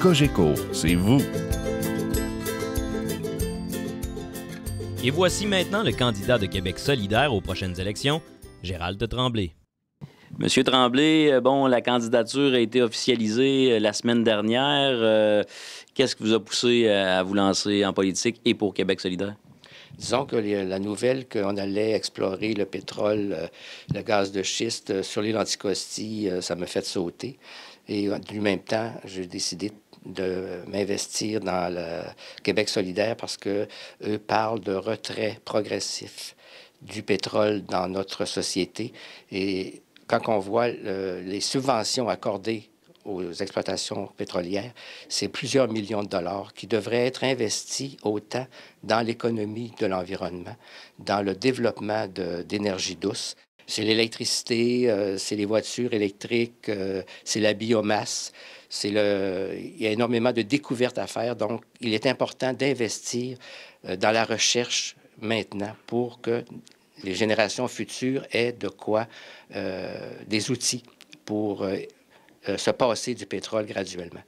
cogeco c'est vous. Et voici maintenant le candidat de Québec solidaire aux prochaines élections, Gérald Tremblay. Monsieur Tremblay, euh, bon, la candidature a été officialisée euh, la semaine dernière. Euh, qu'est-ce qui vous a poussé à vous lancer en politique et pour Québec solidaire? Disons que la nouvelle qu'on allait explorer le pétrole, le gaz de schiste sur l'île Anticosti, ça me fait sauter. Et du même temps, j'ai décidé de m'investir dans le Québec solidaire parce que eux parlent de retrait progressif du pétrole dans notre société. Et quand on voit les subventions accordées aux exploitations pétrolières, c'est plusieurs millions de dollars qui devraient être investis autant dans l'économie de l'environnement, dans le développement d'énergie douce. C'est l'électricité, euh, c'est les voitures électriques, euh, c'est la biomasse. C'est le... Il y a énormément de découvertes à faire, donc il est important d'investir euh, dans la recherche maintenant pour que les générations futures aient de quoi, des outils pour euh, se passer du pétrole graduellement.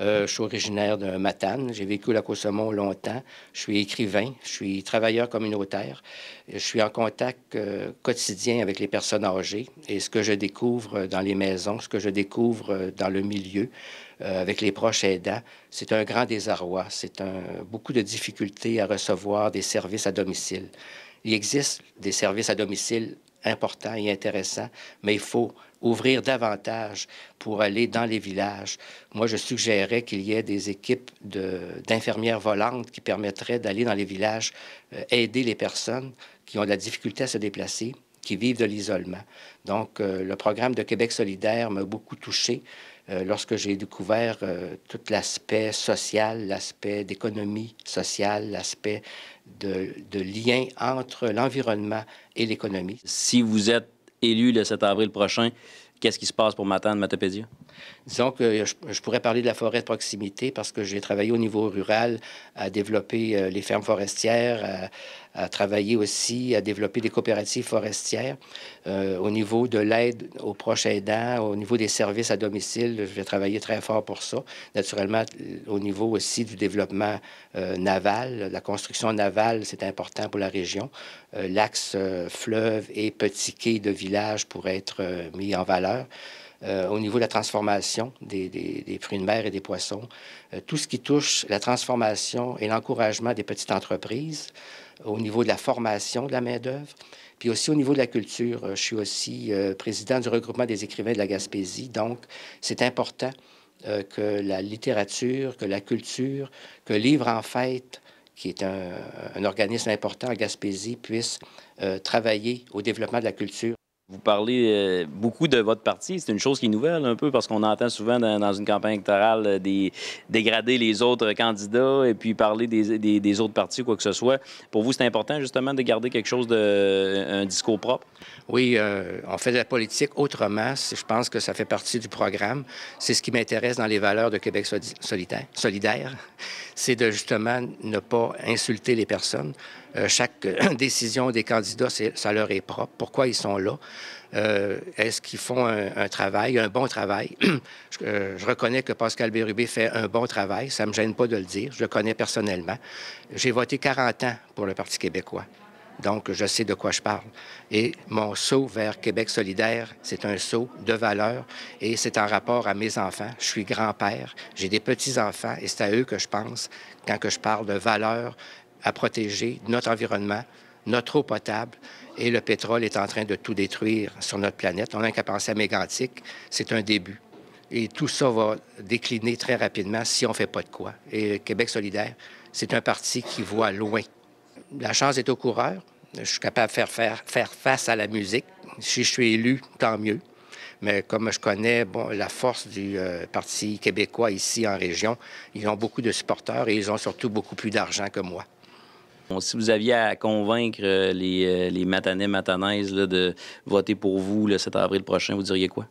Euh, je suis originaire de Matane. J'ai vécu la côte longtemps. Je suis écrivain, je suis travailleur communautaire. Je suis en contact euh, quotidien avec les personnes âgées. Et ce que je découvre dans les maisons, ce que je découvre dans le milieu, avec les proches aidants, c'est un grand désarroi. C'est beaucoup de difficultés à recevoir des services à domicile. Il existe des services à domicile important et intéressant, mais il faut ouvrir davantage pour aller dans les villages. Moi, je suggérerais qu'il y ait des équipes d'infirmières volantes qui permettraient d'aller dans les villages, euh, aider les personnes qui ont de la difficulté à se déplacer, qui vivent de l'isolement. Donc, euh, le programme de Québec solidaire m'a beaucoup touché euh, lorsque j'ai découvert euh, tout l'aspect social, l'aspect d'économie sociale, l'aspect de, de lien entre l'environnement et l'économie. Si vous êtes élu le 7 avril prochain, qu'est-ce qui se passe pour Matane, Matapédia? Disons que je, pourrais parler de la forêt de proximité parce que j'ai travaillé au niveau rural à développer euh, les fermes forestières, à, travailler aussi à développer des coopératives forestières. Euh, au niveau de l'aide aux proches aidants, au niveau des services à domicile, je vais travailler très fort pour ça. Naturellement, au niveau aussi du développement euh, naval, la construction navale, c'est important pour la région. L'axe fleuve et petit quai de village pourrait être mis en valeur euh, au niveau de la transformation des, fruits de mer et des poissons, euh, tout ce qui touche la transformation et l'encouragement des petites entreprises, au niveau de la formation de la main-d'œuvre, puis aussi au niveau de la culture. Euh, je suis aussi président du regroupement des écrivains de la Gaspésie, donc c'est important que la littérature, que la culture, que Livre en fête, qui est un organisme important à Gaspésie, puisse travailler au développement de la culture. Vous parlez euh, beaucoup de votre parti. C'est une chose qui est nouvelle un peu parce qu'on entend souvent dans, une campagne électorale euh, des, dégrader les autres candidats et puis parler des, autres partis ou quoi que ce soit. Pour vous, c'est important justement de garder quelque chose d'un euh, discours propre? Oui, on fait de la politique autrement. Je pense que ça fait partie du programme. C'est ce qui m'intéresse dans les valeurs de Québec solidaire. solidaire. C'est de justement ne pas insulter les personnes euh, chaque euh, décision des candidats, ça leur est propre. Pourquoi ils sont là? Euh, est-ce qu'ils font un, travail, un bon travail? je, reconnais que Pascal Bérubé fait un bon travail. Ça ne me gêne pas de le dire. Je le connais personnellement. J'ai voté 40 ans pour le Parti québécois. Donc, je sais de quoi je parle. Et mon saut vers Québec solidaire, c'est un saut de valeur et c'est en rapport à mes enfants. Je suis grand-père, j'ai des petits-enfants et c'est à eux que je pense quand que je parle de valeur à protéger notre environnement, notre eau potable, et le pétrole est en train de tout détruire sur notre planète. On n'a qu'à penser à Mégantic, c'est un début. Et tout ça va décliner très rapidement si on ne fait pas de quoi. Et Québec solidaire, c'est un parti qui voit loin. La chance est au coureur. Je suis capable de faire, faire, faire face à la musique. Si je suis élu, tant mieux. Mais comme je connais bon, la force du euh, Parti québécois ici en région, ils ont beaucoup de supporters et ils ont surtout beaucoup plus d'argent que moi. Si vous aviez à convaincre euh, les, euh, les matanais, matanaises de voter pour vous le 7 avril prochain, vous diriez quoi?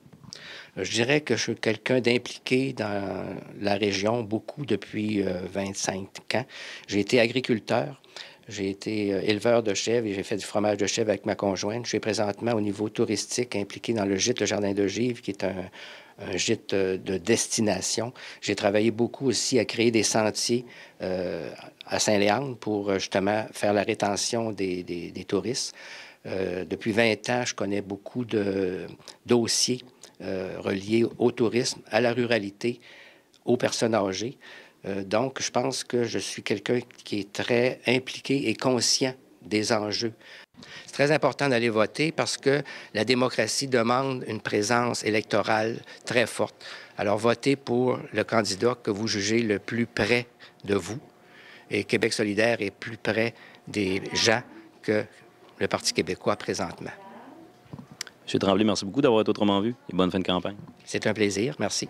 Euh, je dirais que je suis quelqu'un d'impliqué dans la région beaucoup depuis 25 ans. J'ai été agriculteur. J'ai été euh, éleveur de chèvres et j'ai fait du fromage de chèvres avec ma conjointe. Je suis présentement au niveau touristique impliqué dans le gîte Le Jardin de Givre, qui est un, gîte euh, de destination. J'ai travaillé beaucoup aussi à créer des sentiers euh, à Saint-Léandre pour justement faire la rétention des, des, touristes. depuis 20 ans, je connais beaucoup de dossiers reliés au tourisme, à la ruralité, aux personnes âgées. Euh, donc, je pense que je suis quelqu'un qui est très impliqué et conscient des enjeux. C'est très important d'aller voter parce que la démocratie demande une présence électorale très forte. Alors, votez pour le candidat que vous jugez le plus près de vous. Et Québec solidaire est plus près des gens que le Parti québécois présentement. M. Tremblay, merci beaucoup d'avoir été autrement vu et bonne fin de campagne. C'est un plaisir. Merci.